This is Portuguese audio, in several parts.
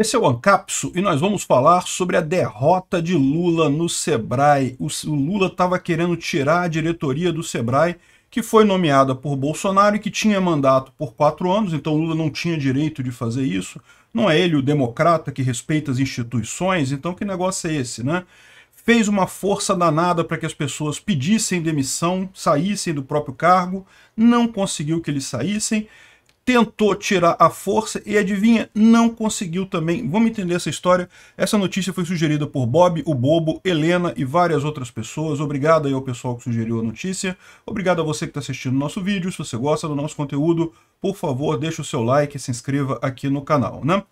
Esse é o Ancapso e nós vamos falar sobre a derrota de Lula no Sebrae. O Lula estava querendo tirar a diretoria do Sebrae, que foi nomeada por Bolsonaro e que tinha mandato por quatro anos, então Lula não tinha direito de fazer isso. Não é ele o democrata que respeita as instituições, então que negócio é esse, né? Fez uma força danada para que as pessoas pedissem demissão, saíssem do próprio cargo, não conseguiu que eles saíssem, tentou tirar a força e adivinha, não conseguiu também. Vamos entender essa história. Essa notícia foi sugerida por Bob, o Bobo, Helena e várias outras pessoas. Obrigado aí ao pessoal que sugeriu a notícia. Obrigado a você que está assistindo o nosso vídeo. Se você gosta do nosso conteúdo, por favor, deixe o seu like e se inscreva aqui no canal, né?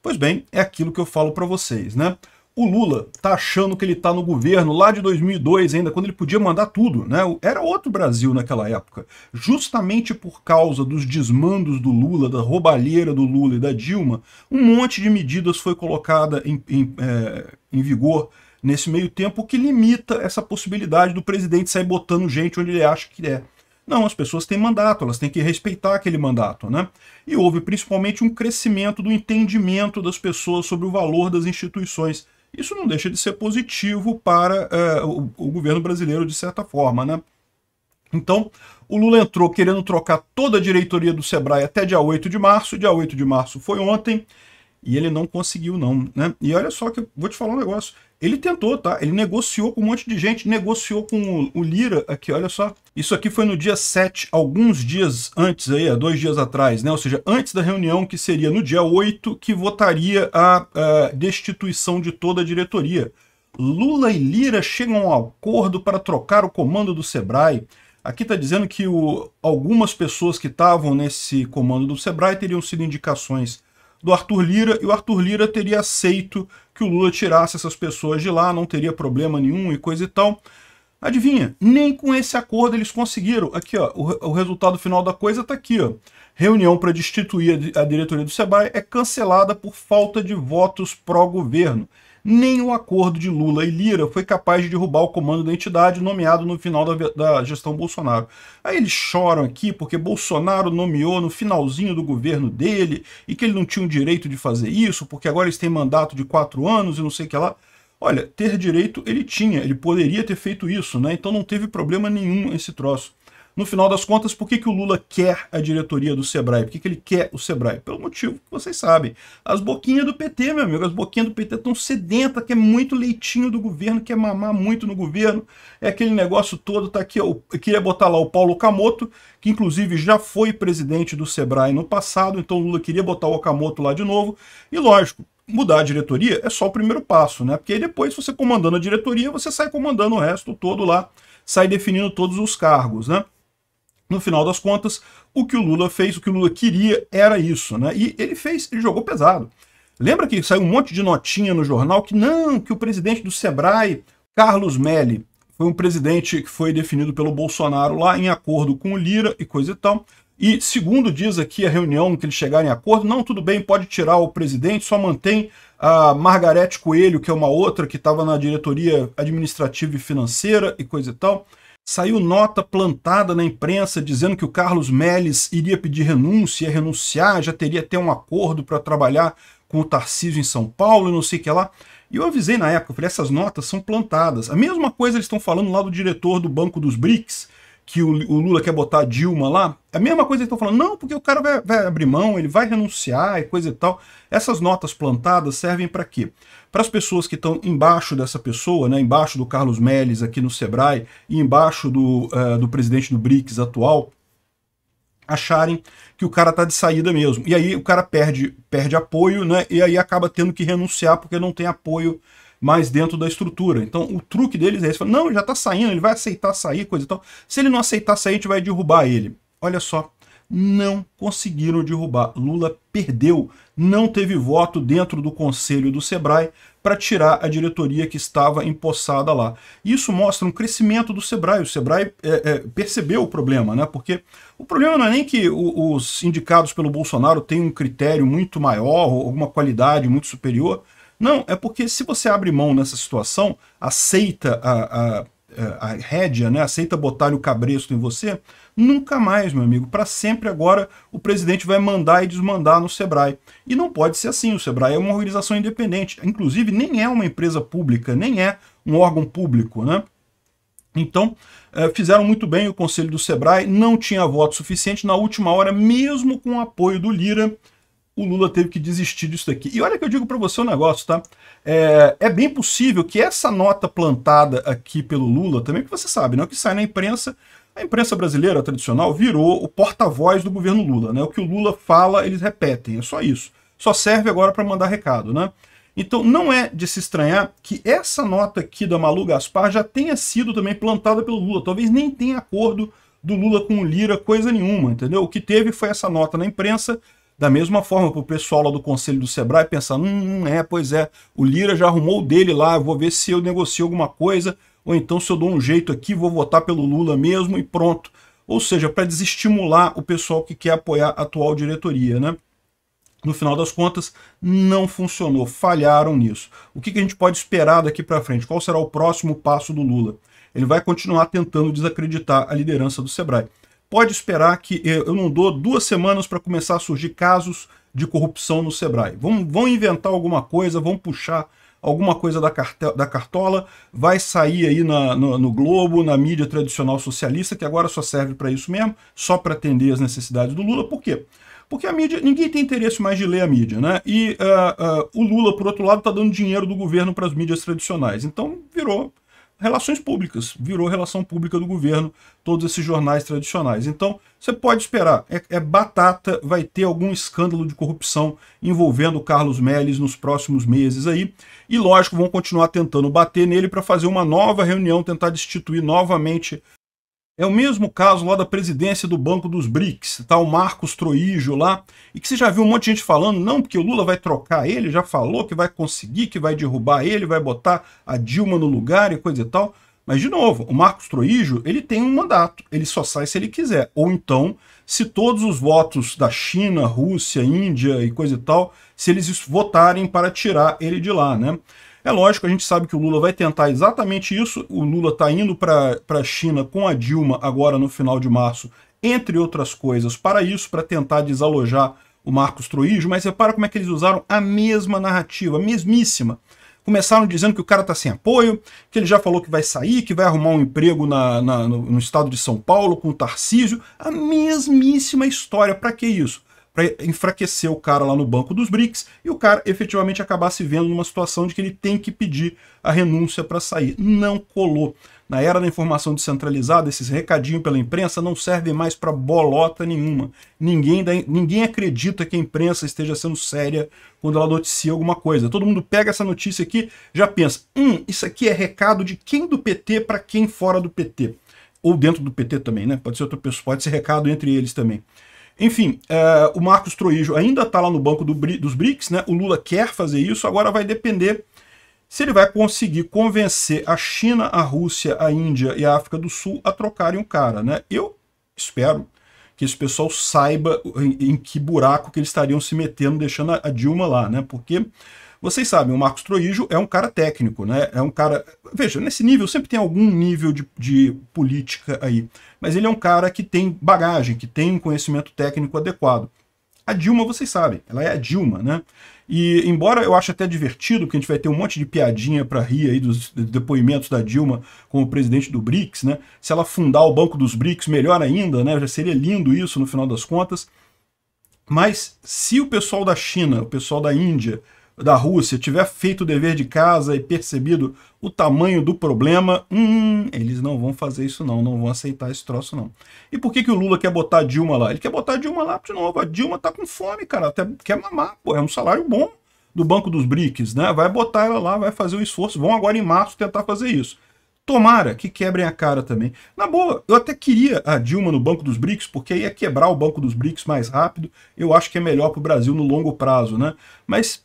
Pois bem, é aquilo que eu falo para vocês, né? O Lula tá achando que ele tá no governo lá de 2002 ainda, quando ele podia mandar tudo, né? Era outro Brasil naquela época. Justamente por causa dos desmandos do Lula, da roubalheira do Lula e da Dilma, um monte de medidas foi colocada em, em, é, em vigor nesse meio tempo que limita essa possibilidade do presidente sair botando gente onde ele acha que é. Não, as pessoas têm mandato, elas têm que respeitar aquele mandato, né? E houve principalmente um crescimento do entendimento das pessoas sobre o valor das instituições. Isso não deixa de ser positivo para eh, o, o, governo brasileiro, de certa forma, né? Então, o Lula entrou querendo trocar toda a diretoria do Sebrae até dia 8 de março. Dia 8 de março foi ontem e ele não conseguiu, não, né? E olha só que eu vou te falar um negócio. Ele tentou, tá? Ele negociou com um monte de gente, negociou com o, o Lira aqui, olha só. Isso aqui foi no dia 7, alguns dias antes aí, dois dias atrás, né? Ou seja, antes da reunião que seria no dia 8, que votaria a, a destituição de toda a diretoria. Lula e Lira chegam a um acordo para trocar o comando do Sebrae. Aqui está dizendo que o, algumas pessoas que estavam nesse comando do Sebrae teriam sido indicações do Arthur Lira, e o Arthur Lira teria aceito que o Lula tirasse essas pessoas de lá, não teria problema nenhum e coisa e tal. Adivinha, nem com esse acordo eles conseguiram. Aqui, ó, o, o resultado final da coisa está aqui, ó. Reunião para destituir a, a diretoria do SEBRAE é cancelada por falta de votos pró-governo nem o acordo de Lula e Lira foi capaz de derrubar o comando da entidade nomeado no final da, da gestão Bolsonaro. Aí eles choram aqui porque Bolsonaro nomeou no finalzinho do governo dele e que ele não tinha o direito de fazer isso, porque agora eles têm mandato de quatro anos e não sei o que lá. Olha, ter direito ele tinha, ele poderia ter feito isso, né? Então não teve problema nenhum esse troço. No final das contas, por que, que o Lula quer a diretoria do Sebrae? Por que, que ele quer o Sebrae? Pelo motivo que vocês sabem. As boquinhas do PT, meu amigo, as boquinhas do PT estão sedentas, quer é muito leitinho do governo, quer mamar muito no governo. É aquele negócio todo, tá aqui, eu queria botar lá o Paulo Camoto, que inclusive já foi presidente do Sebrae no passado, então o Lula queria botar o Okamoto lá de novo. E lógico, mudar a diretoria é só o primeiro passo, né? Porque aí depois você comandando a diretoria, você sai comandando o resto todo lá, sai definindo todos os cargos, né? No final das contas, o que o Lula fez, o que o Lula queria era isso, né? E ele fez, ele jogou pesado. Lembra que saiu um monte de notinha no jornal que não, que o presidente do Sebrae, Carlos Melli, foi um presidente que foi definido pelo Bolsonaro lá em acordo com o Lira e coisa e tal. E segundo diz aqui a reunião que eles chegaram em acordo, não, tudo bem, pode tirar o presidente, só mantém a Margarete Coelho, que é uma outra que estava na diretoria administrativa e financeira e coisa e tal. Saiu nota plantada na imprensa dizendo que o Carlos Melles iria pedir renúncia, ia renunciar, já teria até um acordo para trabalhar com o Tarcísio em São Paulo e não sei o que lá. E eu avisei na época, eu falei, essas notas são plantadas. A mesma coisa eles estão falando lá do diretor do Banco dos BRICS, que o, o Lula quer botar a Dilma lá, é a mesma coisa que estão falando, não, porque o cara vai, vai, abrir mão, ele vai renunciar e coisa e tal. Essas notas plantadas servem para quê? Para as pessoas que estão embaixo dessa pessoa, né, embaixo do Carlos Melles aqui no Sebrae e embaixo do, uh, do presidente do BRICS atual, acharem que o cara tá de saída mesmo. E aí o cara perde, perde apoio, né? E aí acaba tendo que renunciar porque não tem apoio mais dentro da estrutura. Então o truque deles é esse. não, já está saindo, ele vai aceitar sair, coisa e então, tal. Se ele não aceitar sair, a gente vai derrubar ele. Olha só, não conseguiram derrubar. Lula perdeu, não teve voto dentro do conselho do Sebrae para tirar a diretoria que estava empossada lá. Isso mostra um crescimento do Sebrae. O Sebrae é, é, percebeu o problema, né? Porque o problema não é nem que o, os indicados pelo Bolsonaro tenham um critério muito maior, alguma qualidade muito superior. Não, é porque se você abre mão nessa situação, aceita a, a, a, rédea, né? aceita botar o cabresto em você, nunca mais, meu amigo. Para sempre agora o presidente vai mandar e desmandar no Sebrae. E não pode ser assim, o Sebrae é uma organização independente. Inclusive, nem é uma empresa pública, nem é um órgão público, né? Então, eh, fizeram muito bem o conselho do Sebrae, não tinha voto suficiente. Na última hora, mesmo com o apoio do Lira, o Lula teve que desistir disso daqui. E olha que eu digo para você um negócio, tá? É, é, bem possível que essa nota plantada aqui pelo Lula, também que você sabe, né? O que sai na imprensa, a imprensa brasileira tradicional virou o porta-voz do governo Lula, né? O que o Lula fala, eles repetem, é só isso. Só serve agora para mandar recado, né? Então não é de se estranhar que essa nota aqui da Malu Gaspar já tenha sido também plantada pelo Lula. Talvez nem tenha acordo do Lula com o Lira, coisa nenhuma, entendeu? O que teve foi essa nota na imprensa da mesma forma, para o pessoal lá do Conselho do Sebrae pensar, hum, hum, é, pois é, o Lira já arrumou o dele lá, vou ver se eu negocio alguma coisa, ou então se eu dou um jeito aqui, vou votar pelo Lula mesmo e pronto. Ou seja, para desestimular o pessoal que quer apoiar a atual diretoria, né? No final das contas, não funcionou, falharam nisso. O que, que a gente pode esperar daqui para frente? Qual será o próximo passo do Lula? Ele vai continuar tentando desacreditar a liderança do Sebrae pode esperar que eu não dou duas semanas para começar a surgir casos de corrupção no Sebrae. Vão, vão inventar alguma coisa, vão puxar alguma coisa da, cartel, da cartola, vai sair aí na, no, no, Globo, na mídia tradicional socialista, que agora só serve para isso mesmo, só para atender as necessidades do Lula. Por quê? Porque a mídia, ninguém tem interesse mais de ler a mídia, né? E uh, uh, o Lula, por outro lado, está dando dinheiro do governo para as mídias tradicionais. Então virou relações públicas, virou relação pública do governo, todos esses jornais tradicionais. Então, você pode esperar, é, é batata, vai ter algum escândalo de corrupção envolvendo Carlos Melles nos próximos meses aí, e lógico, vão continuar tentando bater nele para fazer uma nova reunião, tentar destituir novamente é o mesmo caso lá da presidência do Banco dos BRICS, tá o Marcos Troijo lá, e que você já viu um monte de gente falando, não, porque o Lula vai trocar ele, já falou que vai conseguir, que vai derrubar ele, vai botar a Dilma no lugar e coisa e tal. Mas, de novo, o Marcos Troijo, ele tem um mandato, ele só sai se ele quiser. Ou então, se todos os votos da China, Rússia, Índia e coisa e tal, se eles votarem para tirar ele de lá, né? É lógico, a gente sabe que o Lula vai tentar exatamente isso. O Lula está indo para a China com a Dilma agora no final de março, entre outras coisas, para isso, para tentar desalojar o Marcos Troíjo, mas repara como é que eles usaram a mesma narrativa, a mesmíssima. Começaram dizendo que o cara está sem apoio, que ele já falou que vai sair, que vai arrumar um emprego na, na no, no estado de São Paulo com o Tarcísio. A mesmíssima história. Para que isso? para enfraquecer o cara lá no banco dos BRICS e o cara efetivamente acabar se vendo numa situação de que ele tem que pedir a renúncia para sair. Não colou. Na era da informação descentralizada, esses recadinhos pela imprensa não servem mais para bolota nenhuma. Ninguém, ninguém acredita que a imprensa esteja sendo séria quando ela noticia alguma coisa. Todo mundo pega essa notícia aqui, já pensa: hum, isso aqui é recado de quem do PT para quem fora do PT. Ou dentro do PT também, né? Pode ser outra pessoa, pode ser recado entre eles também. Enfim, eh, o Marcos Troijo ainda está lá no banco do, dos BRICS, né? O Lula quer fazer isso, agora vai depender se ele vai conseguir convencer a China, a Rússia, a Índia e a África do Sul a trocarem o cara, né? Eu espero que esse pessoal saiba em, em que buraco que eles estariam se metendo, deixando a, a Dilma lá, né? Porque vocês sabem, o Marcos Troijo é um cara técnico, né? É um cara. Veja, nesse nível sempre tem algum nível de, de política aí mas ele é um cara que tem bagagem, que tem um conhecimento técnico adequado. A Dilma, vocês sabem, ela é a Dilma, né? E embora eu ache até divertido, porque a gente vai ter um monte de piadinha para rir aí dos depoimentos da Dilma como presidente do BRICS, né? Se ela fundar o Banco dos BRICS, melhor ainda, né? Já seria lindo isso no final das contas. Mas se o pessoal da China, o pessoal da Índia, da Rússia tiver feito o dever de casa e percebido o tamanho do problema, hum, eles não vão fazer isso não, não vão aceitar esse troço não. E por que, que o Lula quer botar a Dilma lá? Ele quer botar a Dilma lá de novo, a Dilma tá com fome, cara, até quer mamar, pô, é um salário bom do Banco dos BRICS, né? Vai botar ela lá, vai fazer o esforço, vão agora em março tentar fazer isso. Tomara que quebrem a cara também. Na boa, eu até queria a Dilma no Banco dos BRICS, porque ia quebrar o Banco dos BRICS mais rápido. Eu acho que é melhor para o Brasil no longo prazo, né? Mas